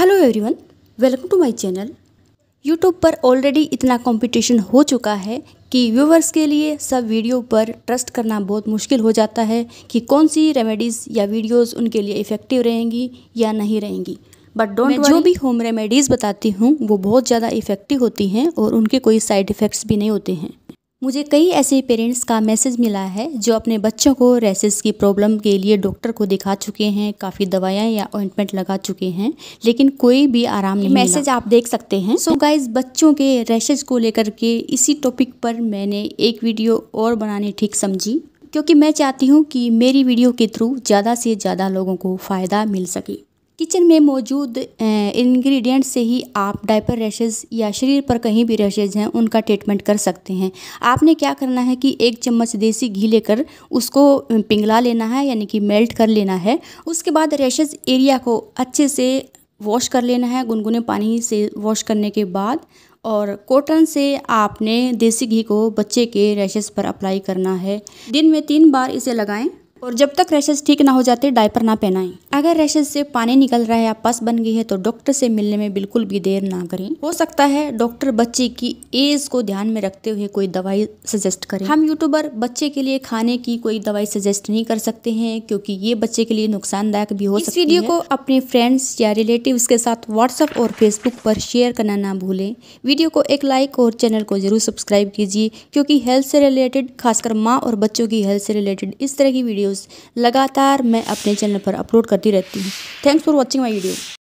hello everyone welcome to my channel YouTube पर already इतना competition हो चुका है कि व्यूवर्स के लिए सब वीडियो पर ट्रस्ट करना बहुत मुश्किल हो जाता है कि कौन सी रेमेडीज़ या वीडियोस उनके लिए इफ़ेक्टिव रहेंगी या नहीं रहेंगी बट डोंट जो भी होम रेमेडीज़ बताती हूँ वो बहुत ज़्यादा इफ़ेक्टिव होती हैं और उनके कोई साइड इफ़ेक्ट्स भी नहीं होते हैं मुझे कई ऐसे पेरेंट्स का मैसेज मिला है जो अपने बच्चों को रेसिस की प्रॉब्लम के लिए डॉक्टर को दिखा चुके हैं काफ़ी दवाएं या ऑइंटमेंट लगा चुके हैं लेकिन कोई भी आराम नहीं मैसेज आप देख सकते हैं सो so गाइज बच्चों के रेसेज को लेकर के इसी टॉपिक पर मैंने एक वीडियो और बनाने ठीक समझी क्योंकि मैं चाहती हूँ कि मेरी वीडियो के थ्रू ज़्यादा से ज़्यादा लोगों को फ़ायदा मिल सके किचन में मौजूद इंग्रेडिएंट से ही आप डायपर रैशेज़ या शरीर पर कहीं भी रैशेज़ हैं उनका ट्रीटमेंट कर सकते हैं आपने क्या करना है कि एक चम्मच देसी घी लेकर उसको पिघला लेना है यानी कि मेल्ट कर लेना है उसके बाद रैशेज़ एरिया को अच्छे से वॉश कर लेना है गुनगुने पानी से वॉश करने के बाद और कॉटन से आपने देसी घी को बच्चे के रैशेज पर अप्लाई करना है दिन में तीन बार इसे लगाएं और जब तक रैशेज ठीक ना हो जाते डायपर ना पहनाएं अगर रैशेज से पानी निकल रहा है या पस बन गई है तो डॉक्टर से मिलने में बिल्कुल भी देर ना करें हो सकता है डॉक्टर बच्चे की एज को ध्यान में रखते हुए कोई दवाई सजेस्ट करें हम यूट्यूबर बच्चे के लिए खाने की कोई दवाई सजेस्ट नहीं कर सकते हैं क्योंकि ये बच्चे के लिए नुकसानदायक भी हो इस सकती वीडियो को अपने फ्रेंड्स या रिलेटिव के साथ व्हाट्सअप और फेसबुक पर शेयर करना ना भूलें वीडियो को एक लाइक और चैनल को जरूर सब्सक्राइब कीजिए क्योंकि हेल्थ से रिलेटेड खासकर माँ और बच्चों की हेल्थ से रिलेटेड इस तरह की वीडियो वीडियोस लगातार मैं अपने चैनल पर अपलोड करती रहती हूँ thanks for watching my video